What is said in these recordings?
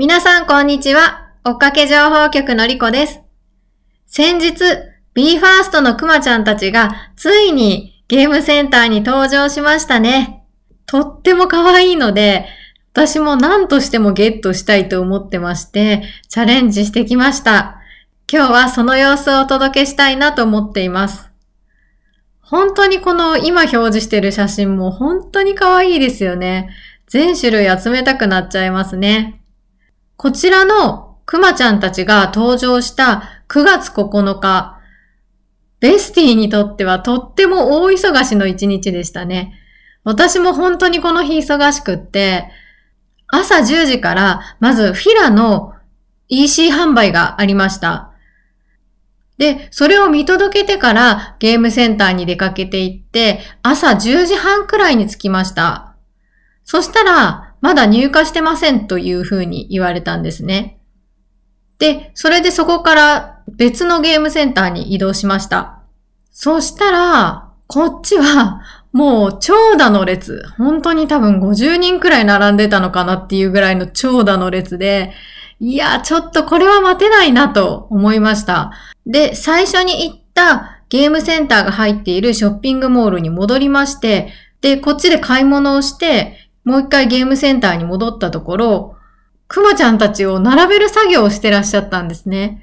皆さんこんにちは。追っかけ情報局のりこです。先日、BE:FIRST のくまちゃんたちがついにゲームセンターに登場しましたね。とっても可愛いので、私も何としてもゲットしたいと思ってまして、チャレンジしてきました。今日はその様子をお届けしたいなと思っています。本当にこの今表示してる写真も本当に可愛いですよね。全種類集めたくなっちゃいますね。こちらのクマちゃんたちが登場した9月9日、ベスティにとってはとっても大忙しの一日でしたね。私も本当にこの日忙しくって、朝10時からまずフィラの EC 販売がありました。で、それを見届けてからゲームセンターに出かけて行って、朝10時半くらいに着きました。そしたら、まだ入荷してませんというふうに言われたんですね。で、それでそこから別のゲームセンターに移動しました。そしたら、こっちはもう長蛇の列、本当に多分50人くらい並んでたのかなっていうぐらいの長蛇の列で、いや、ちょっとこれは待てないなと思いました。で、最初に行ったゲームセンターが入っているショッピングモールに戻りまして、で、こっちで買い物をして、もう一回ゲームセンターに戻ったところ、クマちゃんたちを並べる作業をしてらっしゃったんですね。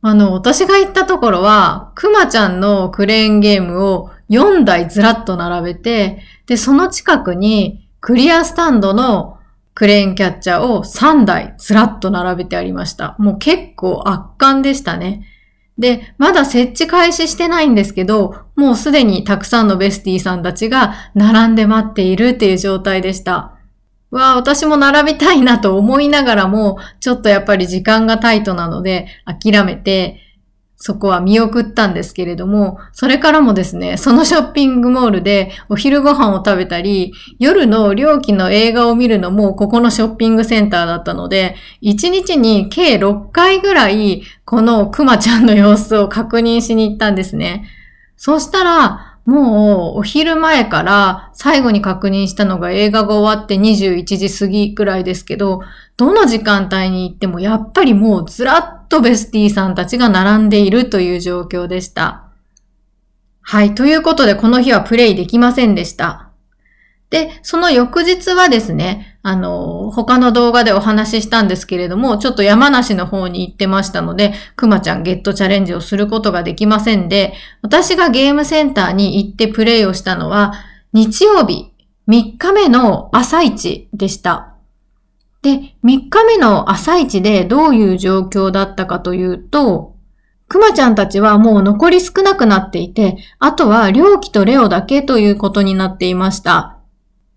あの、私が行ったところは、クマちゃんのクレーンゲームを4台ずらっと並べて、で、その近くにクリアスタンドのクレーンキャッチャーを3台ずらっと並べてありました。もう結構圧巻でしたね。で、まだ設置開始してないんですけど、もうすでにたくさんのベスティさんたちが並んで待っているっていう状態でした。わあ、私も並びたいなと思いながらも、ちょっとやっぱり時間がタイトなので諦めて、そこは見送ったんですけれども、それからもですね、そのショッピングモールでお昼ご飯を食べたり、夜の料金の映画を見るのもここのショッピングセンターだったので、1日に計6回ぐらいこのクマちゃんの様子を確認しに行ったんですね。そしたら、もうお昼前から最後に確認したのが映画が終わって21時過ぎくらいですけど、どの時間帯に行ってもやっぱりもうずらっとベスティさんたちが並んでいるという状況でした。はい。ということで、この日はプレイできませんでした。で、その翌日はですね、あの、他の動画でお話ししたんですけれども、ちょっと山梨の方に行ってましたので、くまちゃんゲットチャレンジをすることができませんで、私がゲームセンターに行ってプレイをしたのは、日曜日3日目の朝一でした。で、3日目の朝一でどういう状況だったかというと、くまちゃんたちはもう残り少なくなっていて、あとはりょうきとレオだけということになっていました。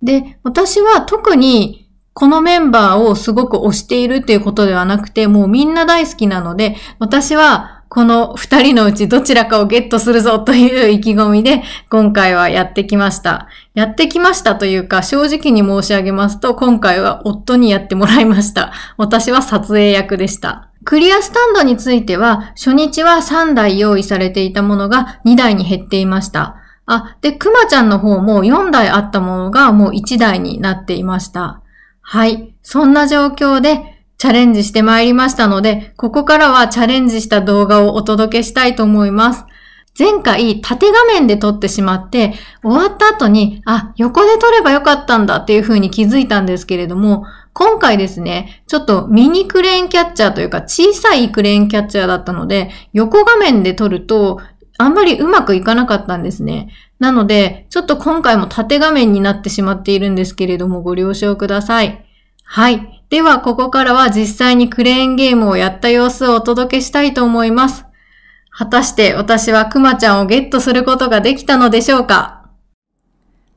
で、私は特にこのメンバーをすごく推しているっていうことではなくて、もうみんな大好きなので、私はこの二人のうちどちらかをゲットするぞという意気込みで、今回はやってきました。やってきましたというか、正直に申し上げますと、今回は夫にやってもらいました。私は撮影役でした。クリアスタンドについては、初日は3台用意されていたものが2台に減っていました。あ、で、くまちゃんの方も4台あったものがもう1台になっていました。はい。そんな状況でチャレンジしてまいりましたので、ここからはチャレンジした動画をお届けしたいと思います。前回縦画面で撮ってしまって、終わった後に、あ、横で撮ればよかったんだっていう風に気づいたんですけれども、今回ですね、ちょっとミニクレーンキャッチャーというか小さいクレーンキャッチャーだったので、横画面で撮るとあんまりうまくいかなかったんですね。なので、ちょっと今回も縦画面になってしまっているんですけれども、ご了承ください。はい。では、ここからは実際にクレーンゲームをやった様子をお届けしたいと思います。果たして私はクマちゃんをゲットすることができたのでしょうか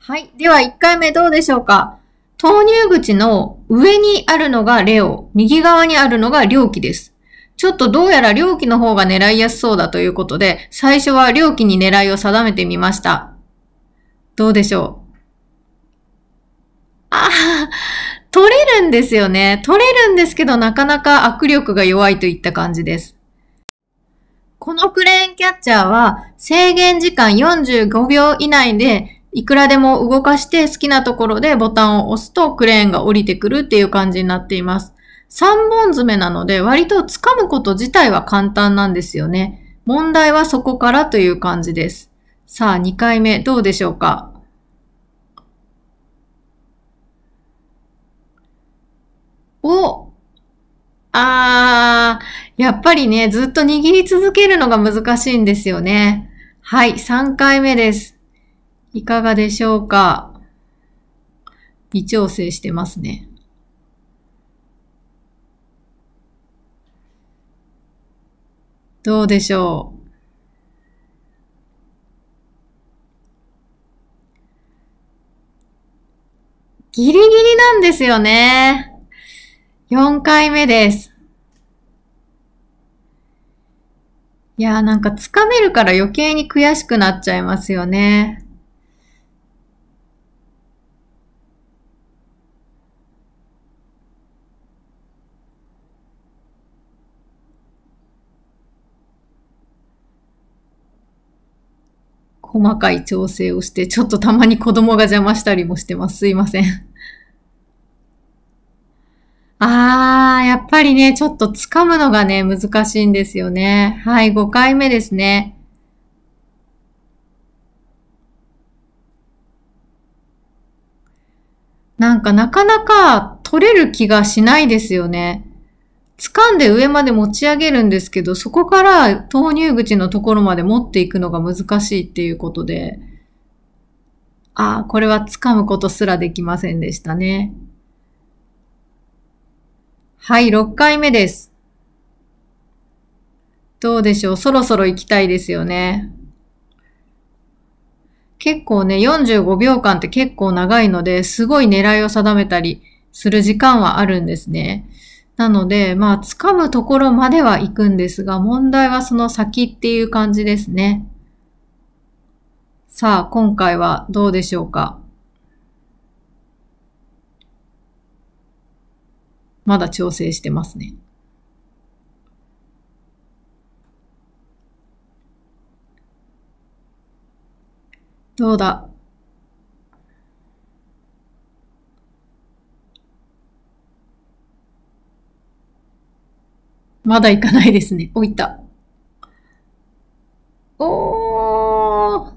はい。では、1回目どうでしょうか投入口の上にあるのがレオ、右側にあるのが容器です。ちょっとどうやら料金の方が狙いやすそうだということで、最初は料金に狙いを定めてみました。どうでしょうああ、取れるんですよね。取れるんですけど、なかなか握力が弱いといった感じです。このクレーンキャッチャーは制限時間45秒以内でいくらでも動かして好きなところでボタンを押すとクレーンが降りてくるっていう感じになっています。3本爪なので割と掴むこと自体は簡単なんですよね。問題はそこからという感じです。さあ、2回目どうでしょうかおあー、やっぱりね、ずっと握り続けるのが難しいんですよね。はい、3回目です。いかがでしょうか微調整してますね。どうでしょうギリギリなんですよね。4回目です。いやーなんかかめるから余計に悔しくなっちゃいますよね。細かい調整をして、ちょっとたまに子供が邪魔したりもしてます。すいません。あー、やっぱりね、ちょっと掴むのがね、難しいんですよね。はい、5回目ですね。なんかなかなか取れる気がしないですよね。掴んで上まで持ち上げるんですけど、そこから投入口のところまで持っていくのが難しいっていうことで、ああ、これは掴むことすらできませんでしたね。はい、6回目です。どうでしょうそろそろ行きたいですよね。結構ね、45秒間って結構長いので、すごい狙いを定めたりする時間はあるんですね。なので、まあ、掴むところまでは行くんですが、問題はその先っていう感じですね。さあ、今回はどうでしょうかまだ調整してますね。どうだまだ行かないですね。お、いった。おー。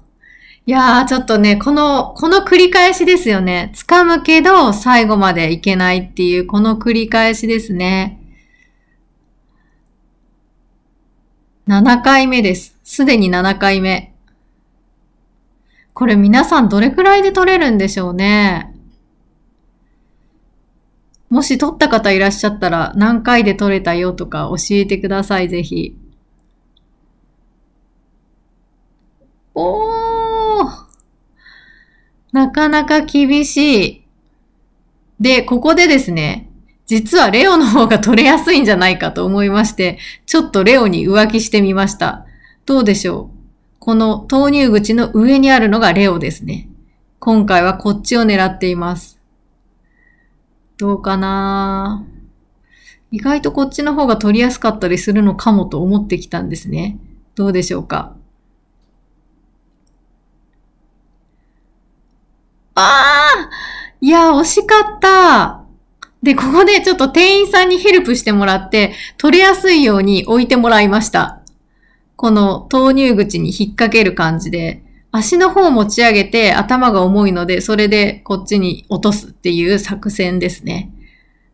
いやー、ちょっとね、この、この繰り返しですよね。掴むけど、最後までいけないっていう、この繰り返しですね。7回目です。すでに7回目。これ皆さんどれくらいで取れるんでしょうね。もし撮った方いらっしゃったら何回で撮れたよとか教えてください、ぜひ。おーなかなか厳しい。で、ここでですね、実はレオの方が撮れやすいんじゃないかと思いまして、ちょっとレオに浮気してみました。どうでしょうこの投入口の上にあるのがレオですね。今回はこっちを狙っています。どうかな意外とこっちの方が取りやすかったりするのかもと思ってきたんですね。どうでしょうかああいや、惜しかったで、ここでちょっと店員さんにヘルプしてもらって、取れやすいように置いてもらいました。この投入口に引っ掛ける感じで。足の方を持ち上げて頭が重いので、それでこっちに落とすっていう作戦ですね。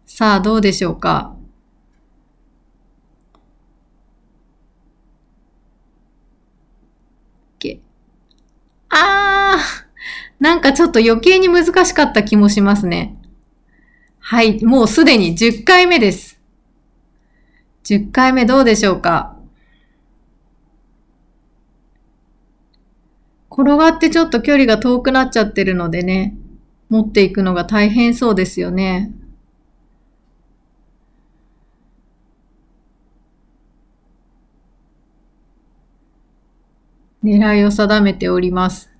さあ、どうでしょうかあーなんかちょっと余計に難しかった気もしますね。はい、もうすでに10回目です。10回目どうでしょうか転がってちょっと距離が遠くなっちゃってるのでね、持っていくのが大変そうですよね。狙いを定めております。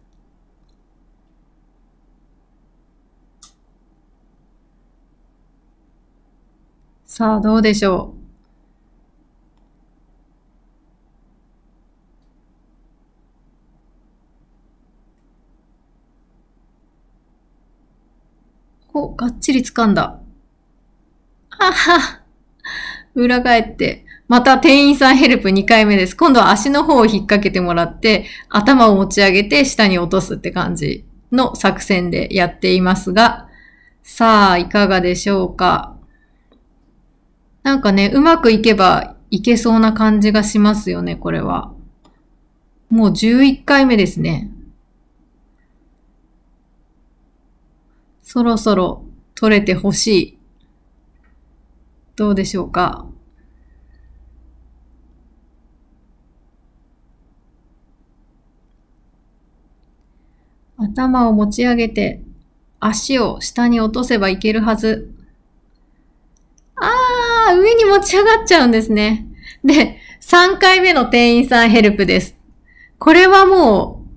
さあ、どうでしょう。がっちり掴んだ。あは裏返って、また店員さんヘルプ2回目です。今度は足の方を引っ掛けてもらって、頭を持ち上げて下に落とすって感じの作戦でやっていますが、さあ、いかがでしょうか。なんかね、うまくいけばいけそうな感じがしますよね、これは。もう11回目ですね。そろそろ取れてほしい。どうでしょうか頭を持ち上げて足を下に落とせばいけるはず。あー、上に持ち上がっちゃうんですね。で、3回目の店員さんヘルプです。これはもう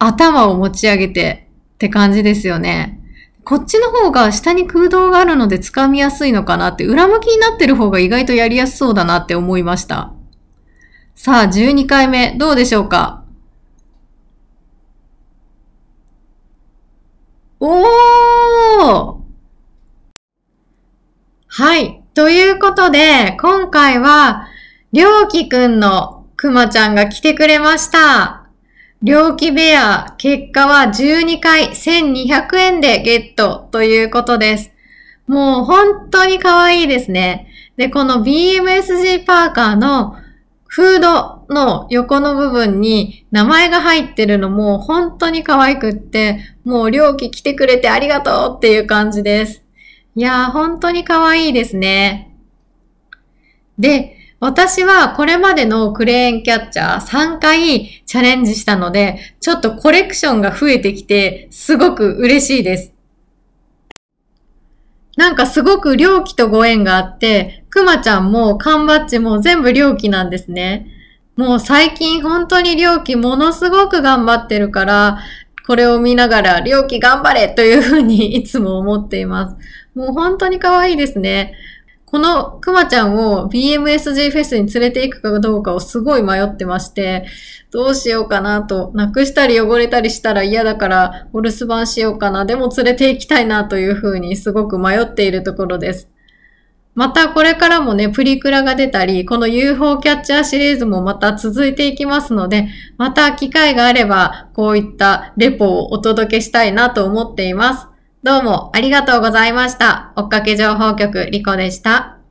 頭を持ち上げてって感じですよね。こっちの方が下に空洞があるので掴みやすいのかなって、裏向きになってる方が意外とやりやすそうだなって思いました。さあ、12回目、どうでしょうかおーはい。ということで、今回は、りょうきくんのくまちゃんが来てくれました。猟奇ベア、結果は12回1200円でゲットということです。もう本当に可愛いですね。で、この BMSG パーカーのフードの横の部分に名前が入ってるのも本当に可愛くって、もう猟奇来てくれてありがとうっていう感じです。いやー、本当に可愛いですね。で、私はこれまでのクレーンキャッチャー3回チャレンジしたので、ちょっとコレクションが増えてきて、すごく嬉しいです。なんかすごく良気とご縁があって、くまちゃんも缶バッジも全部良気なんですね。もう最近本当に良気ものすごく頑張ってるから、これを見ながら、良気頑張れというふうにいつも思っています。もう本当に可愛いですね。このクマちゃんを BMSG フェスに連れて行くかどうかをすごい迷ってまして、どうしようかなと、なくしたり汚れたりしたら嫌だからお留守番しようかな、でも連れて行きたいなというふうにすごく迷っているところです。またこれからもね、プリクラが出たり、この UFO キャッチャーシリーズもまた続いていきますので、また機会があれば、こういったレポをお届けしたいなと思っています。どうもありがとうございました。追っかけ情報局リコでした。